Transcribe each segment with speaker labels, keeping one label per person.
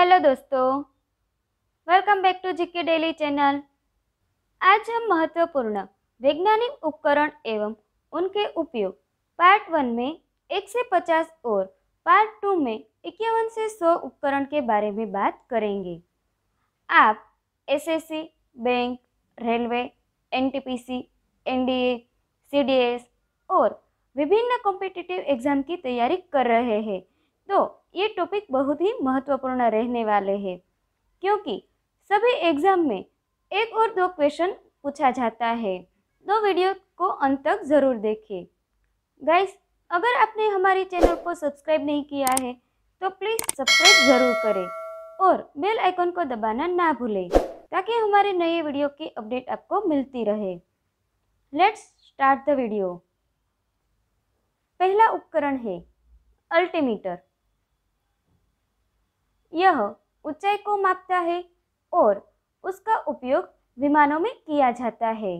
Speaker 1: hello दोस्तों welcome back to GK daily channel आज हम महत्वपूर्ण वैज्ञानिक उपकरण एवं उनके उपयोग पार्ट वन में एक से पचास और पार्ट टू में इक्यावन से सौ उपकरण के बारे में बात करेंगे आप SSC, bank railway NTPC, NDA, CDS और विभिन्न कॉम्पिटिटिव एग्जाम की तैयारी कर रहे हैं तो ये टॉपिक बहुत ही महत्वपूर्ण रहने वाले हैं क्योंकि सभी एग्ज़ाम में एक और दो क्वेश्चन पूछा जाता है दो वीडियो को अंत तक ज़रूर देखें गाइस अगर आपने हमारे चैनल को सब्सक्राइब नहीं किया है तो प्लीज़ सब्सक्राइब ज़रूर करें और बेल आइकन को दबाना ना भूलें ताकि हमारे नए वीडियो की अपडेट आपको मिलती रहे लेट्स स्टार्ट द वीडियो पहला उपकरण है अल्टीमीटर यह ऊंचाई को मापता है और उसका उपयोग विमानों में किया जाता है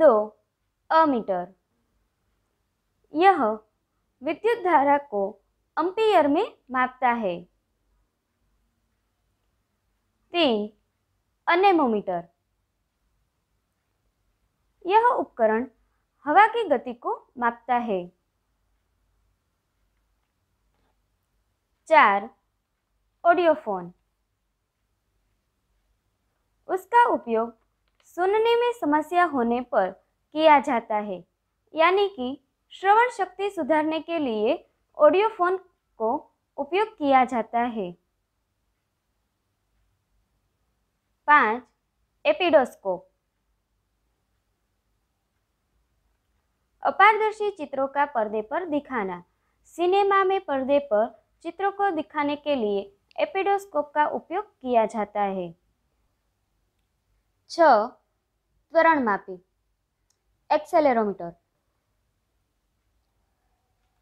Speaker 1: दो अमीटर यह विद्युत धारा को अम्पियर में मापता है तीन अनेमोमीटर यह उपकरण हवा की गति को मापता है चार ऑडियोफोन उसका उपयोग सुनने में समस्या होने पर किया जाता है यानी कि श्रवण शक्ति सुधारने के लिए ऑडियोफोन को उपयोग किया जाता है पांच एपिडोस्कोप अपारदर्शी चित्रों का पर्दे पर दिखाना सिनेमा में पर्दे पर चित्रों को दिखाने के लिए एपिडोस्कोप का उपयोग किया जाता है छ त्वरण मापी एक्सेलेरोमीटर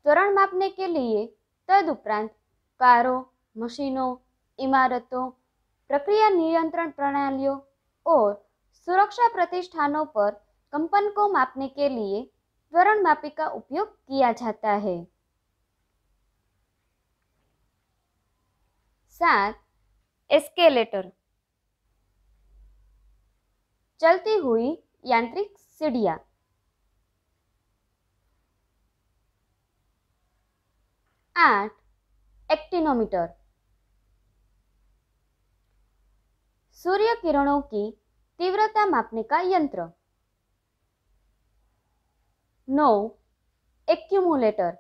Speaker 1: त्वरण मापने के लिए तदुपरांत कारों मशीनों इमारतों प्रक्रिया नियंत्रण प्रणालियों और सुरक्षा प्रतिष्ठानों पर कंपन को मापने के लिए त्वरण मापी का उपयोग किया जाता है साथ एस्केलेटर चलती हुई यांत्रिक सीढ़िया आठ एक्टिनोमीटर सूर्य किरणों की तीव्रता मापने का यंत्र नौ एक्यूमुलेटर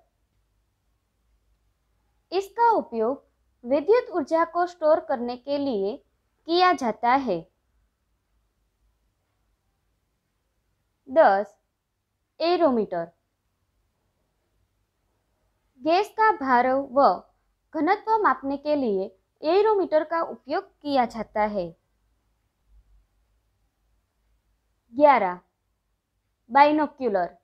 Speaker 1: इसका उपयोग विद्युत ऊर्जा को स्टोर करने के लिए किया जाता है दस एरोमीटर गैस का भार व घनत्व मापने के लिए एरोमीटर का उपयोग किया जाता है ग्यारह बाइनोक्यूलर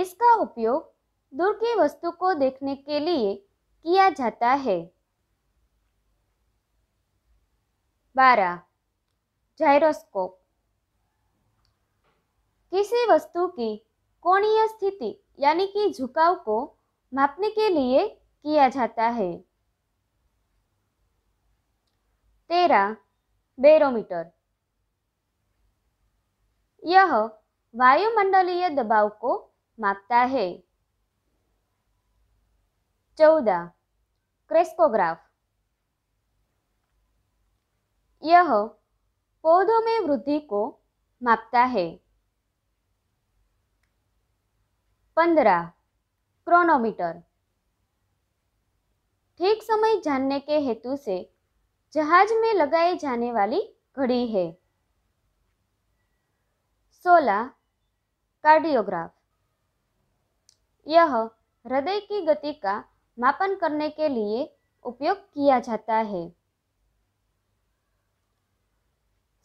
Speaker 1: इसका उपयोग दूर की वस्तु को देखने के लिए किया जाता है बारह जायरोस्कोप किसी वस्तु की कोणीय स्थिति यानी कि झुकाव को मापने के लिए किया जाता है तेरह बेरोमीटर यह वायुमंडलीय दबाव को मापता है चौदह क्रेस्कोग्राफ यह पौधों में वृद्धि को मापता है पंद्रह क्रोनोमीटर ठीक समय जानने के हेतु से जहाज में लगाई जाने वाली घड़ी है सोलह कार्डियोग्राफ यह हृदय की गति का मापन करने के लिए उपयोग किया जाता है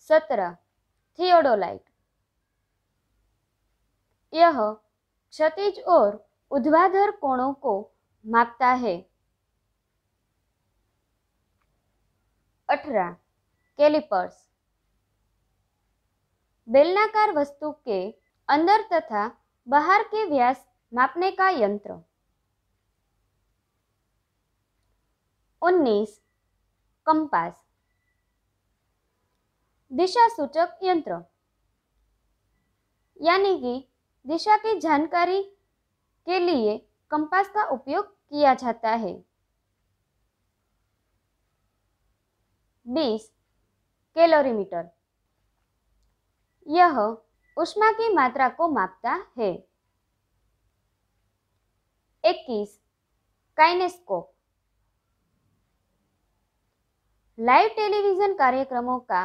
Speaker 1: सत्रह थियोडोलाइट यह क्षतिज और उद्वाधर कोणों को मापता है अठारह कैलिपर्स बेलनाकार वस्तु के अंदर तथा बाहर के व्यास मापने का यंत्र उन्नीस कंपास दिशा सूचक यंत्र यानी कि दिशा की जानकारी के लिए कंपास का उपयोग किया जाता है बीस कैलोरीमीटर यह उष्मा की मात्रा को मापता है इक्कीस काइनेस्कोप लाइव टेलीविज़न कार्यक्रमों का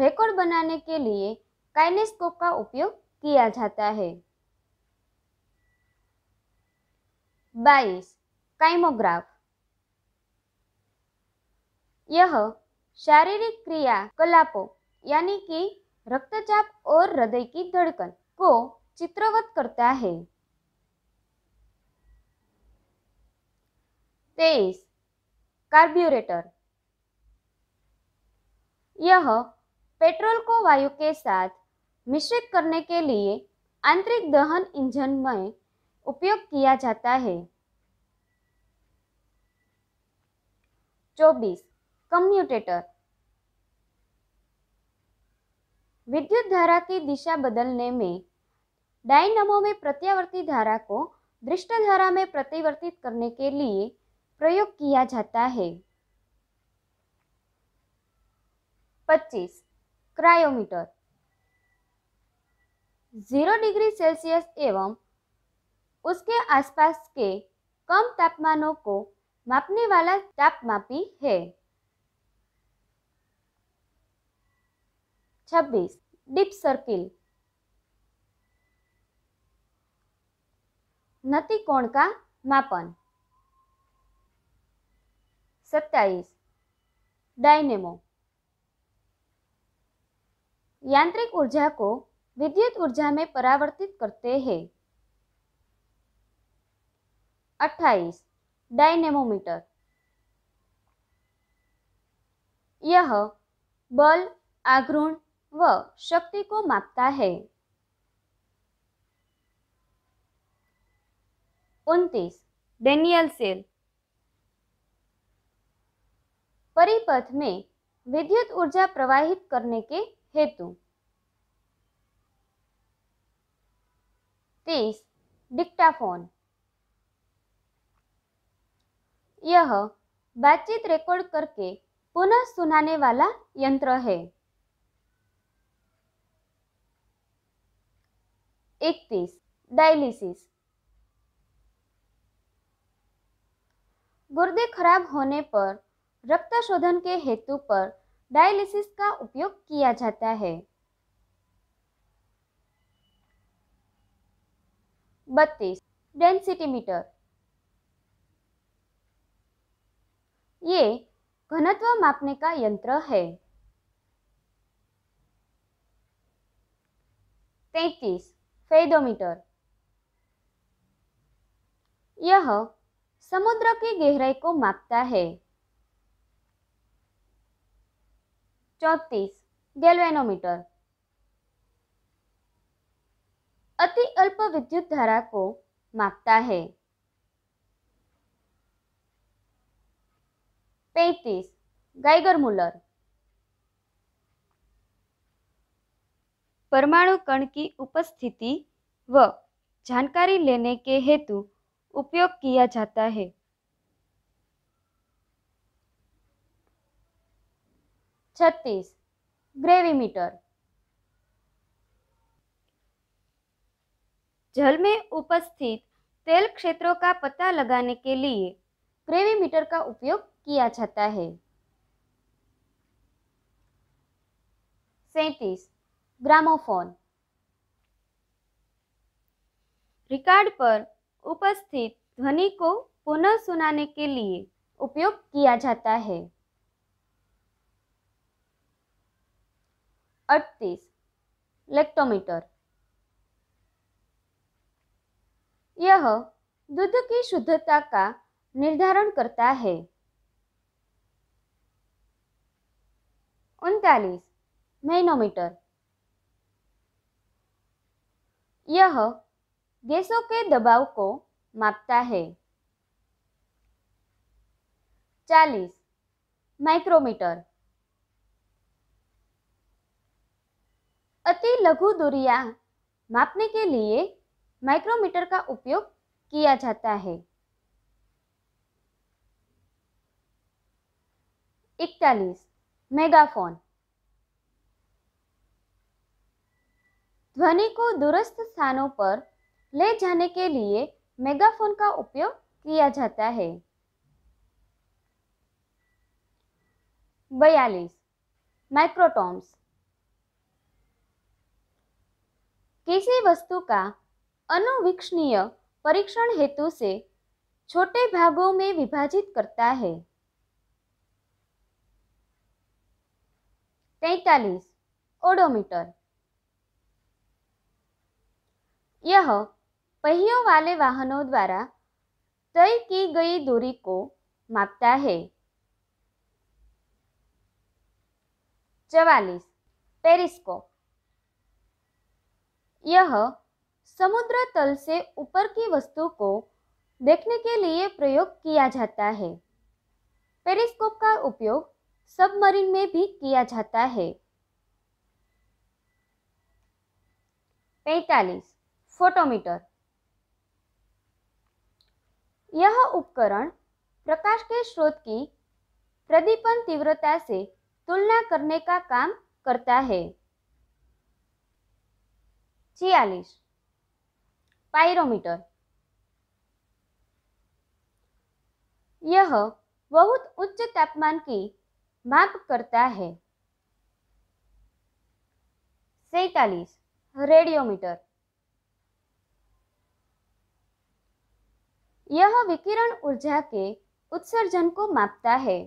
Speaker 1: रिकॉर्ड बनाने के लिए काइनेस्कोप का उपयोग किया जाता है बाईस काइमोग्राफ यह शारीरिक क्रिया कलापो यानी कि रक्तचाप और हृदय की धड़कन को चित्रवत करता है तेईस कार्ब्यूरेटर यह पेट्रोल को वायु के साथ मिश्रित करने के लिए आंतरिक दहन इंजन में उपयोग किया जाता है चौबीस कम्यूटेटर विद्युत धारा की दिशा बदलने में डायनमो में प्रत्यावर्ती धारा को दृष्ट धारा में प्रतिवर्तित करने के लिए प्रयोग किया जाता है पच्चीस क्रायोमीटर ज़ीरो डिग्री सेल्सियस एवं उसके आसपास के कम तापमानों को मापने वाला तापमापी है छब्बीस डीप सर्किल नतिकोण का मापन सत्ताईस डायनेमो यांत्रिक ऊर्जा को विद्युत ऊर्जा में परावर्तित करते हैं 28 डायनेमोमीटर यह बल आघ्रूण व शक्ति को मापता है उनतीस डेनियल सेल परिपथ में विद्युत ऊर्जा प्रवाहित करने के हेतु तीस डिक्टाफोन यह बातचीत रिकॉर्ड करके पुनः सुनाने वाला यंत्र है इकतीस डायलिसिस गुर्दे खराब होने पर रक्त शोधन के हेतु पर डायलिसिस का उपयोग किया जाता है बत्तीस डेंसिटी मीटर ये घनत्व मापने का यंत्र है तैतीस फेदोमीटर यह समुद्र की गहराई को मापता है चौतीस गैल्वेनोमीटर अति अल्प विद्युत धारा को मापता है पैतीस गाइगर मूलर परमाणु कण की उपस्थिति व जानकारी लेने के हेतु उपयोग किया जाता है छत्तीस ग्रेवीमीटर जल में उपस्थित तेल क्षेत्रों का पता लगाने के लिए ग्रेवीमीटर का उपयोग किया जाता है सैतीस ग्रामोफोन रिकॉर्ड पर उपस्थित ध्वनि को पुनः सुनाने के लिए उपयोग किया जाता है अड़तीस लेक्टोमीटर यह दूध की शुद्धता का निर्धारण करता है उनतालीस मैनोमीटर यह गैसों के दबाव को मापता है चालीस माइक्रोमीटर अति लघु दूरियां मापने के लिए माइक्रोमीटर का उपयोग किया जाता है इकतालीस मेगाफोन ध्वनि को दूरस्थ स्थानों पर ले जाने के लिए मेगाफोन का उपयोग किया जाता है बयालीस माइक्रोटॉम्स किसी वस्तु का अनुवीक्षणीय परीक्षण हेतु से छोटे भागों में विभाजित करता है तैतालीस ओडोमीटर यह पहियों वाले वाहनों द्वारा तय की गई दूरी को मापता है चवालीस पेरिस्कोप यह समुद्र तल से ऊपर की वस्तु को देखने के लिए प्रयोग किया जाता है पेरिस्कोप का उपयोग सबमरीन में भी किया जाता है पैतालीस फोटोमीटर यह उपकरण प्रकाश के स्रोत की प्रदीपन तीव्रता से तुलना करने का काम करता है छियालीस पायरोमीटर यह बहुत उच्च तापमान की माप करता है सैतालीस रेडियोमीटर यह विकिरण ऊर्जा के उत्सर्जन को मापता है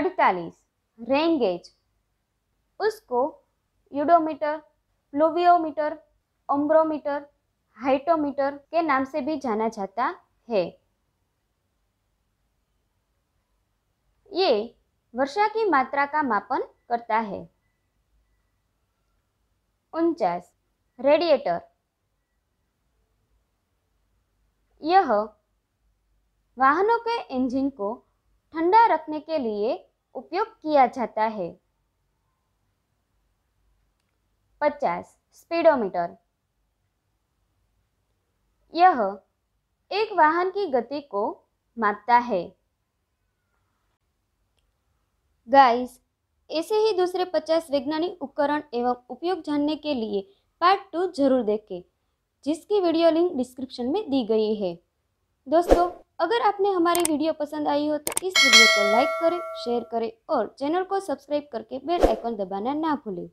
Speaker 1: अड़तालीस रेंगेज उसको यूडोमीटर फ्लोवियोमीटर ओम्ब्रोमीटर हाइटोमीटर के नाम से भी जाना जाता है ये वर्षा की मात्रा का मापन करता है उनचास रेडिएटर यह वाहनों के इंजन को ठंडा रखने के लिए उपयोग किया जाता है पचास स्पीडोमीटर यह एक वाहन की गति को मापता है गाइस ऐसे ही दूसरे पचास वैज्ञानिक उपकरण एवं उपयोग जानने के लिए पार्ट टू जरूर देखें जिसकी वीडियो लिंक डिस्क्रिप्शन में दी गई है दोस्तों अगर आपने हमारी वीडियो पसंद आई हो तो इस वीडियो को लाइक करें शेयर करें और चैनल को सब्सक्राइब करके बेल आइकन दबाना ना भूलें